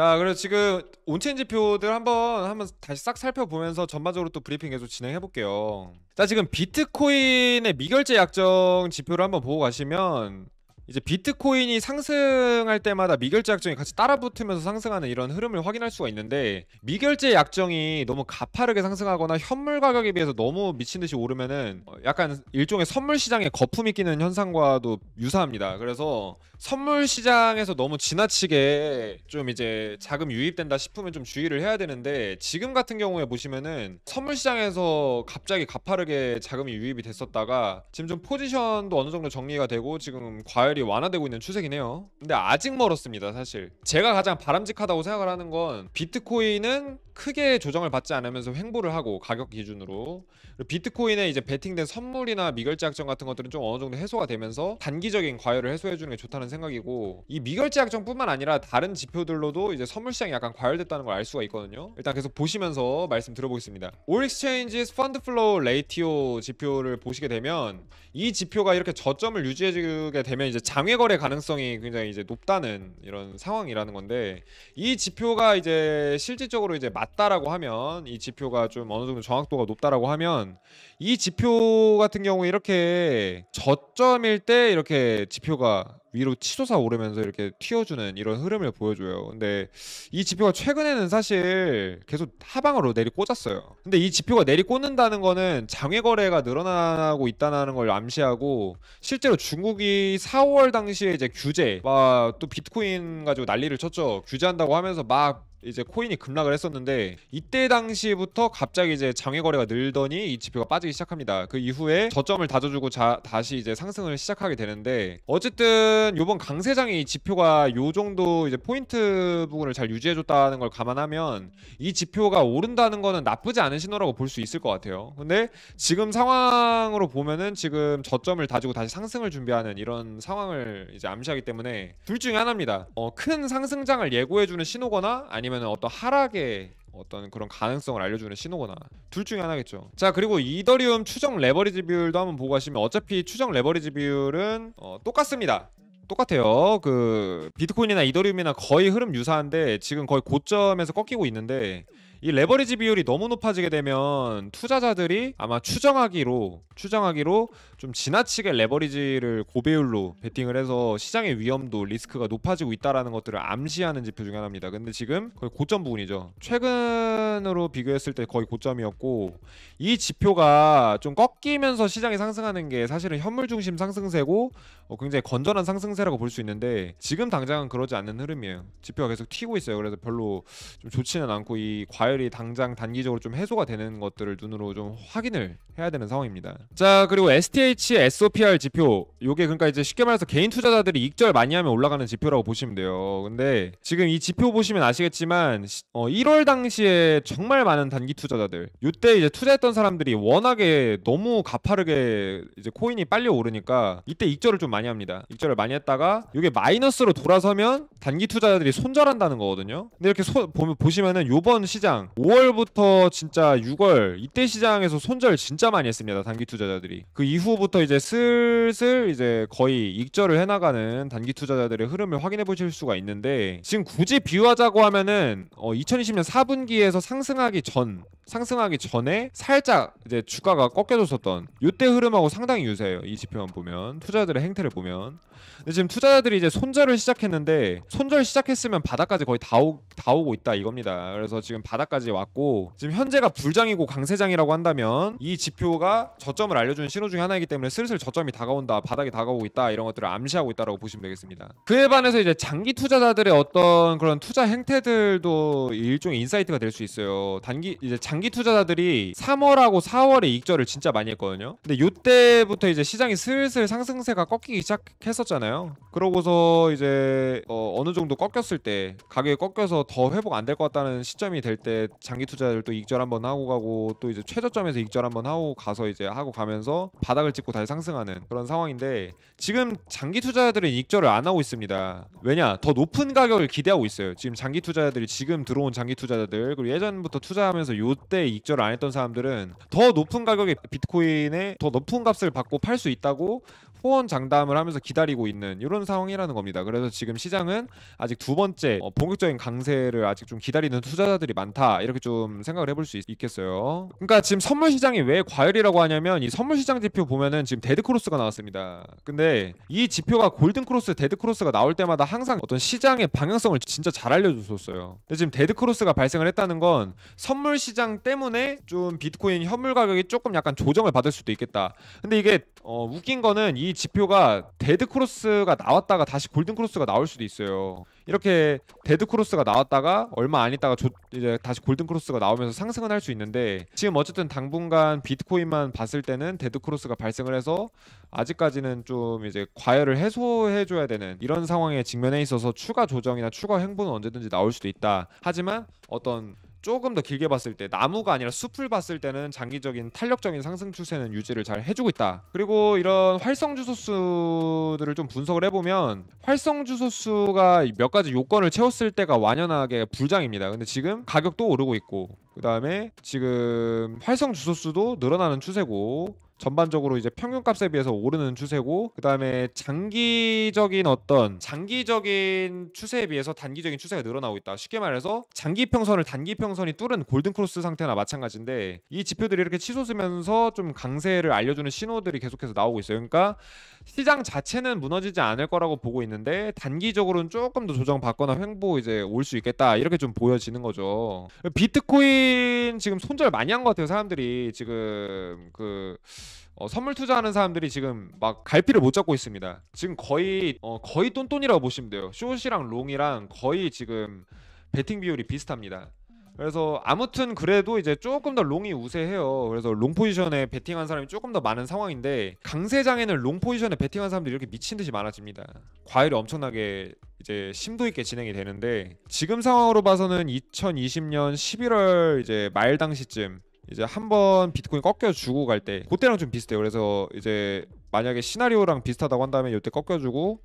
자, 그래서 지금 온체인지표들 한번 한번 다시 싹 살펴보면서 전반적으로 또 브리핑 계속 진행해 볼게요. 자, 지금 비트코인의 미결제 약정 지표를 한번 보고 가시면 이제 비트코인이 상승할 때마다 미결제 약정이 같이 따라붙으면서 상승하는 이런 흐름을 확인할 수가 있는데 미결제 약정이 너무 가파르게 상승하거나 현물 가격에 비해서 너무 미친 듯이 오르면은 어, 약간 일종의 선물 시장에 거품이 끼는 현상과도 유사합니다. 그래서 선물 시장에서 너무 지나치게 좀 이제 자금 유입된다 싶으면 좀 주의를 해야 되는데 지금 같은 경우에 보시면은 선물 시장에서 갑자기 가파르게 자금이 유입이 됐었다가 지금 좀 포지션도 어느 정도 정리가 되고 지금 과열이 빈자리 완화되고 있는 추세긴 해요 근데 아직 멀었습니다 사실 제가 가장 바람직하다고 생각을 하는 건 비트코인은 크게 조정을 받지 않으면서 횡보를 하고 가격 기준으로 비트코인에 이제 베팅된 선물이나 미결제 약정 같은 것들은 좀 어느 정도 해소가 되면서 단기적인 과열을 해소해 주는 게 좋다는 생각이고 이 미결제 약정뿐만 아니라 다른 지표들로도 이제 선물 시장이 약간 과열됐다는 걸 알 수가 있거든요. 일단 계속 보시면서 말씀 들어보겠습니다. 올익스체인지스 펀드 플로우 레이티오 지표를 보시게 되면 이 지표가 이렇게 저점을 유지해주게 되면 이제 장외 거래 가능성이 굉장히 이제 높다는 이런 상황이라는 건데 이 지표가 이제 실질적으로 이제 맞 낮다라고 하면 이 지표가 좀 어느 정도 정확도가 높다라고 하면 이 지표 같은 경우에 이렇게 저점일 때 이렇게 지표가 위로 치솟아 오르면서 이렇게 튀어주는 이런 흐름을 보여줘요. 근데 이 지표가 최근에는 사실 계속 하방으로 내리 꽂았어요. 근데 이 지표가 내리 꽂는다는 거는 장외 거래가 늘어나고 있다는 걸 암시하고 실제로 중국이 4월 당시에 이제 규제 막 또 비트코인 가지고 난리를 쳤죠. 규제한다고 하면서 막 이제 코인이 급락을 했었는데 이때 당시부터 갑자기 이제 장외 거래가 늘더니 이 지표가 빠지기 시작합니다. 그 이후에 저점을 다져주고 자, 다시 이제 상승을 시작하게 되는데 어쨌든 요번 강세장이 지표가 요 정도 이제 포인트 부분을 잘 유지해줬다는 걸 감안하면 이 지표가 오른다는 거는 나쁘지 않은 신호라고 볼 수 있을 것 같아요. 근데 지금 상황으로 보면은 지금 저점을 다지고 다시 상승을 준비하는 이런 상황을 이제 암시하기 때문에 둘 중에 하나입니다. 어, 큰 상승장을 예고해주는 신호거나 아니면 아니면 어떤 하락의 어떤 그런 가능성을 알려주는 신호거나 둘 중에 하나겠죠 자 그리고 이더리움 추정 레버리지 비율도 한번 보고 가시면 어차피 추정 레버리지 비율은 어, 똑같습니다 똑같아요 그 비트코인이나 이더리움이나 거의 흐름 유사한데 지금 거의 고점에서 꺾이고 있는데 이 레버리지 비율이 너무 높아지게 되면 투자자들이 아마 추정하기로 추정하기로 좀 지나치게 레버리지를 고배율로 베팅을 해서 시장의 위험도 리스크가 높아지고 있다라는 것들을 암시하는 지표 중 하나입니다. 근데 지금 거의 고점 부분이죠. 최근으로 비교했을 때 거의 고점이었고 이 지표가 좀 꺾이면서 시장이 상승하는 게 사실은 현물 중심 상승세고 어, 굉장히 건전한 상승세라고 볼 수 있는데 지금 당장은 그러지 않는 흐름이에요. 지표가 계속 튀고 있어요. 그래서 별로 좀 좋지는 않고 이 과열 과열이 당장 단기적으로 좀 해소가 되는 것들을 눈으로 좀 확인을 해야 되는 상황입니다. 자 그리고 STH SOPR 지표 요게 그러니까 이제 쉽게 말해서 개인 투자자들이 익절 많이 하면 올라가는 지표라고 보시면 돼요. 근데 지금 이 지표 보시면 아시겠지만 어, 1월 당시에 정말 많은 단기 투자자들 이때 이제 투자했던 사람들이 워낙에 너무 가파르게 이제 코인이 빨리 오르니까 이때 익절을 좀 많이 합니다. 익절을 많이 했다가 이게 마이너스로 돌아서면 단기 투자자들이 손절한다는 거거든요. 근데 이렇게 소, 보면 보시면은 요번 시장 시장 5월부터 진짜 6월 이때 시장에서 손절 진짜 많이 했습니다. 단기 투자자들이. 그 이후부터 이제 슬슬 이제 거의 익절을 해나가는 단기 투자자들의 흐름을 확인해 보실 수가 있는데 지금 굳이 비유하자고 하면은 어 2020년 4분기에서 상승하기 전 상승하기 전에 살짝 이제 주가가 꺾여졌었던 이때 흐름하고 상당히 유사해요. 이 지표만 보면 투자자들의 행태를 보면 근데 지금 투자자들이 이제 손절을 시작했는데 손절 시작했으면 바닥까지 거의 다, 오, 다 오고 있다 이겁니다. 그래서 지금 바닥 4까지 왔고 지금 현재가 불장이고 강세장이라고 한다면 이 지표가 저점을 알려주는 신호 중에 하나이기 때문에 슬슬 저점이 다가온다 바닥이 다가오고 있다 이런 것들을 암시하고 있다라고 보시면 되겠습니다 그에 반해서 이제 장기 투자자들의 어떤 그런 투자 행태들도 일종의 인사이트가 될 수 있어요 단기 이제 장기 투자자들이 3월하고 4월에 익절을 진짜 많이 했거든요 근데 요때부터 이제 시장이 슬슬 상승세가 꺾이기 시작했었잖아요 그러고서 이제 어, 어느 정도 꺾였을 때 가격이 꺾여서 더 회복 안 될 것 같다는 시점이 될때 장기 투자를 또 익절 한번 하고 가고 또 이제 최저점에서 익절 한번 하고 가서 이제 하고 가면서 바닥을 찍고 다시 상승하는 그런 상황인데 지금 장기 투자자들은 익절을 안 하고 있습니다. 왜냐 더 높은 가격을 기대하고 있어요. 지금 장기 투자자들이 지금 들어온 장기 투자자들 그리고 예전부터 투자하면서 요때 익절을 안 했던 사람들은 더 높은 가격에 비트코인에 더 높은 값을 받고 팔 수 있다고 후원 장담을 하면서 기다리고 있는 이런 상황이라는 겁니다. 그래서 지금 시장은 아직 두 번째 어, 본격적인 강세를 아직 좀 기다리는 투자자들이 많다 이렇게 좀 생각을 해볼 수 있, 겠어요 그러니까 지금 선물 시장이 왜 과열이라고 하냐면 이 선물 시장 지표 보면은 지금 데드 크로스가 나왔습니다. 근데 이 지표가 골든 크로스, 데드 크로스가 나올 때마다 항상 어떤 시장의 방향성을 진짜 잘 알려줬었어요. 근데 지금 데드 크로스가 발생을 했다는 건 선물 시장 때문에 좀 비트코인 현물 가격이 조금 약간 조정을 받을 수도 있겠다. 근데 이게 어, 웃긴 거는 이이 지표가 데드 크로스가 나왔다가 다시 골든 크로스가 나올 수도 있어요. 이렇게 데드 크로스가 나왔다가 얼마 안 있다가 조, 이제 다시 골든 크로스가 나오면서 상승은 할 수 있는데 지금 어쨌든 당분간 비트코인만 봤을 때는 데드 크로스가 발생을 해서 아직까지는 좀 이제 과열을 해소해 줘야 되는 이런 상황에 직면해 있어서 추가 조정이나 추가 행보는 언제든지 나올 수도 있다. 하지만 어떤 조금 더 길게 봤을 때 나무가 아니라 숲을 봤을 때는 장기적인 탄력적인 상승 추세는 유지를 잘 해주고 있다. 그리고 이런 활성 주소수들을 좀 분석을 해보면 활성 주소수가 몇 가지 요건을 채웠을 때가 완연하게 불장입니다. 근데 지금 가격도 오르고 있고 그 다음에 지금 활성 주소수도 늘어나는 추세고 전반적으로 이제 평균값에 비해서 오르는 추세고 그다음에 장기적인 어떤 장기적인 추세에 비해서 단기적인 추세가 늘어나고 있다. 쉽게 말해서 장기 평선을 단기 평선이 뚫은 골든 크로스 상태나 마찬가지인데 이 지표들이 이렇게 치솟으면서 좀 강세를 알려주는 신호들이 계속해서 나오고 있어요. 그러니까 시장 자체는 무너지지 않을 거라고 보고 있는데 단기적으로는 조금 더 조정받거나 횡보 이제 올 수 있겠다 이렇게 좀 보여지는 거죠. 비트코인 지금 손절 많이 한 것 같아요. 사람들이 지금 그 어, 선물 투자하는 사람들이 지금 막 갈피를 못 잡고 있습니다. 지금 거의 어, 거의 똔똔이라고 보시면 돼요. 숏이랑 롱이랑 거의 지금 베팅 비율이 비슷합니다. 그래서 아무튼 그래도 이제 조금 더 롱이 우세해요. 그래서 롱 포지션에 베팅한 사람이 조금 더 많은 상황인데 강세장에는 롱 포지션에 베팅한 사람들이 이렇게 미친 듯이 많아집니다. 과일이 엄청나게 이제 심도 있게 진행이 되는데 지금 상황으로 봐서는 2020년 11월 이제 말 당시쯤 이제 한 번 비트코인 꺾여주고 갈 때 그때랑 좀 비슷해요. 그래서 이제 만약에 시나리오랑 비슷하다고 한다면 이때 꺾여주고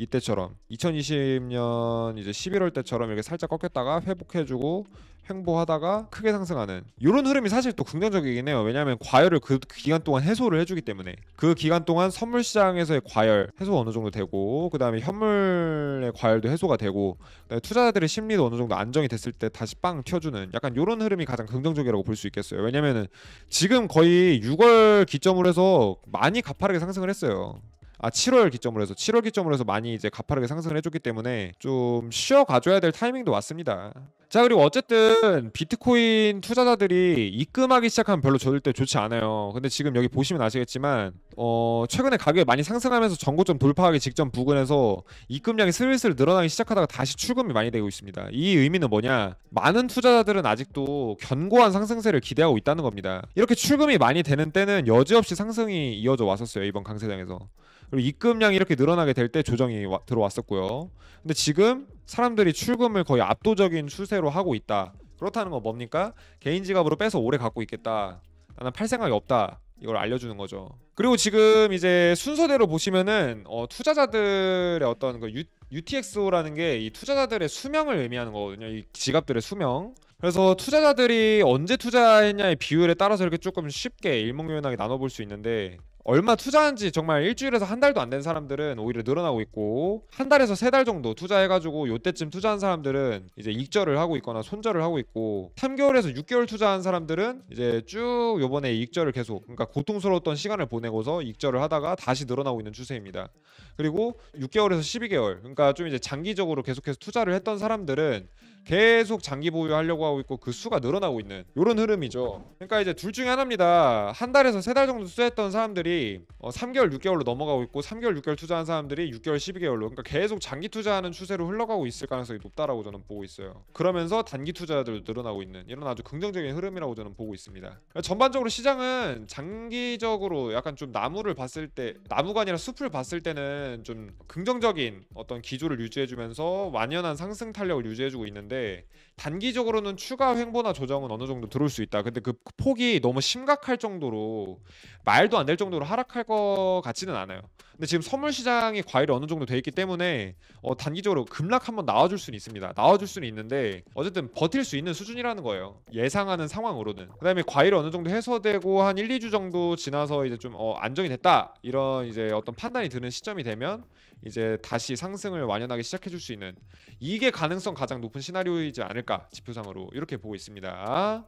이때처럼 2020년 이제 11월 때처럼 이렇게 살짝 꺾였다가 회복해주고 횡보하다가 크게 상승하는 이런 흐름이 사실 또 긍정적이긴 해요 왜냐하면 과열을 그 기간 동안 해소를 해주기 때문에 그 기간 동안 선물 시장에서의 과열 해소 어느 정도 되고 그 다음에 현물의 과열도 해소가 되고 투자자들의 심리도 어느 정도 안정이 됐을 때 다시 빵 튀어주는 약간 이런 흐름이 가장 긍정적이라고 볼 수 있겠어요 왜냐면은 지금 거의 6월 기점으로 해서 많이 가파르게 상승을 했어요 아 7월 기점으로 해서 7월 기점으로 해서 많이 이제 가파르게 상승을 해줬기 때문에 좀 쉬어 가줘야 될 타이밍도 왔습니다. 자 그리고 어쨌든 비트코인 투자자들이 입금하기 시작하면 별로 절대 좋지 않아요. 근데 지금 여기 보시면 아시겠지만 어 최근에 가격이 많이 상승하면서 전고점 돌파하기 직전 부근에서 입금량이 슬슬 늘어나기 시작하다가 다시 출금이 많이 되고 있습니다. 이 의미는 뭐냐? 많은 투자자들은 아직도 견고한 상승세를 기대하고 있다는 겁니다. 이렇게 출금이 많이 되는 때는 여지없이 상승이 이어져 왔었어요. 이번 강세장에서. 그리고 입금량이 이렇게 늘어나게 될 때 조정이 와, 들어왔었고요. 근데 지금 사람들이 출금을 거의 압도적인 추세로 하고 있다. 그렇다는 건 뭡니까? 개인 지갑으로 빼서 오래 갖고 있겠다. 나는 팔 생각이 없다. 이걸 알려주는 거죠. 그리고 지금 이제 순서대로 보시면은 어, 투자자들의 어떤 그 유, UTXO라는 게 이 투자자들의 수명을 의미하는 거거든요. 이 지갑들의 수명. 그래서 투자자들이 언제 투자했냐의 비율에 따라서 이렇게 조금 쉽게 일목요연하게 나눠볼 수 있는데 얼마 투자한지 정말 일주일에서 한 달도 안 된 사람들은 오히려 늘어나고 있고 한 달에서 세 달 정도 투자해가지고 요때쯤 투자한 사람들은 이제 익절을 하고 있거나 손절을 하고 있고 3개월에서 6개월 투자한 사람들은 이제 쭉 요번에 익절을 계속 그러니까 고통스러웠던 시간을 보내고서 익절을 하다가 다시 늘어나고 있는 추세입니다. 그리고 6개월에서 12개월 그러니까 좀 이제 장기적으로 계속해서 투자를 했던 사람들은 계속 장기 보유하려고 하고 있고 그 수가 늘어나고 있는 이런 흐름이죠. 그러니까 이제 둘 중에 하나입니다. 한 달에서 세 달 정도 투자했던 사람들이 어, 3개월, 6개월로 넘어가고 있고 3개월, 6개월 투자한 사람들이 6개월, 12개월로 그러니까 계속 장기 투자하는 추세로 흘러가고 있을 가능성이 높다라고 저는 보고 있어요. 그러면서 단기 투자자들도 늘어나고 있는 이런 아주 긍정적인 흐름이라고 저는 보고 있습니다. 그러니까 전반적으로 시장은 장기적으로 약간 좀 나무를 봤을 때 나무가 아니라 숲을 봤을 때는 좀 긍정적인 어떤 기조를 유지해주면서 완연한 상승 탄력을 유지해주고 있는데 day 단기적으로는 추가 횡보나 조정은 어느 정도 들어올 수 있다. 근데 그 폭이 너무 심각할 정도로 말도 안 될 정도로 하락할 것 같지는 않아요. 근데 지금 선물 시장이 과일이 어느 정도 돼 있기 때문에 어, 단기적으로 급락 한번 나와줄 수는 있습니다. 나와줄 수는 있는데 어쨌든 버틸 수 있는 수준이라는 거예요. 예상하는 상황으로는. 그다음에 과일이 어느 정도 해소되고 한 1, 2주 정도 지나서 이제 좀 어, 안정이 됐다 이런 이제 어떤 판단이 드는 시점이 되면 이제 다시 상승을 완연하게 시작해줄 수 있는 이게 가능성 가장 높은 시나리오이지 않을까. 지표가 지표상으로 이렇게 보고 있습니다.